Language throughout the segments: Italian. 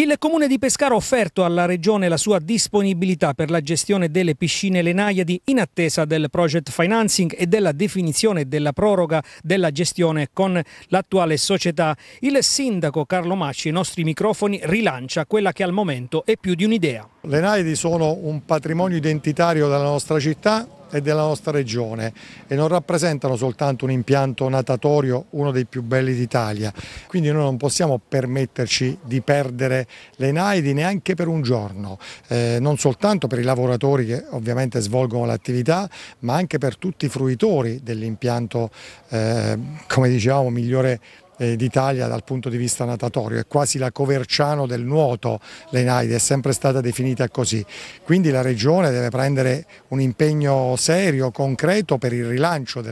Il comune di Pescara ha offerto alla regione la sua disponibilità per la gestione delle piscine Le Lenaiadi in attesa del project financing e della definizione della proroga della gestione con l'attuale società. Il sindaco Carlo Macci ai nostri microfoni rilancia quella che al momento è più di un'idea. Le Naidi sono un patrimonio identitario della nostra città, e della nostra regione e non rappresentano soltanto un impianto natatorio, uno dei più belli d'Italia. Quindi noi non possiamo permetterci di perdere le Naidi neanche per un giorno, eh, non soltanto per i lavoratori che ovviamente svolgono l'attività, ma anche per tutti i fruitori dell'impianto, eh, come dicevamo, migliore eh, d'Italia dal punto di vista natatorio, è quasi la Coverciano del nuoto l'Enaide, è sempre stata definita così. Quindi la Regione deve prendere un impegno serio, concreto per il rilancio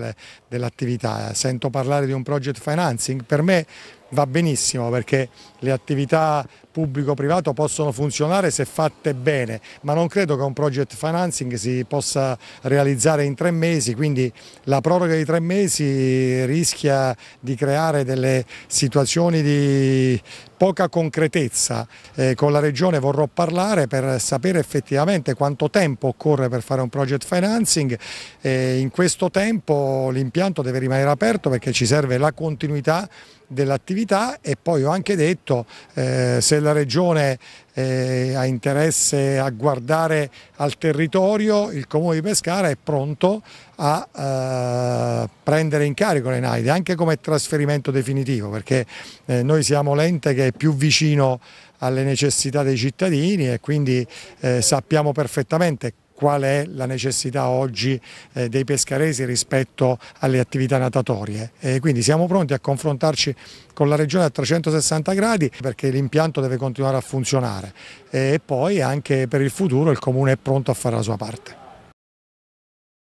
dell'attività. Sento parlare di un project financing, per me va benissimo perché le attività pubblico-privato possono funzionare se fatte bene, ma non credo che un project financing si possa realizzare in tre mesi, quindi la proroga di tre mesi rischia di creare delle situazioni di poca concretezza. Eh, con la Regione vorrò parlare per sapere effettivamente quanto tempo occorre per fare un project financing. Eh, in questo tempo l'impianto deve rimanere aperto perché ci serve la continuità dell'attività attività e poi ho anche detto eh, se la Regione eh, ha interesse a guardare al territorio, il Comune di Pescara è pronto a eh, prendere in carico le Naide anche come trasferimento definitivo perché eh, noi siamo l'ente che è più vicino alle necessità dei cittadini e quindi eh, sappiamo perfettamente qual è la necessità oggi eh, dei pescaresi rispetto alle attività natatorie. E quindi siamo pronti a confrontarci con la regione a 360 gradi perché l'impianto deve continuare a funzionare e poi anche per il futuro il comune è pronto a fare la sua parte.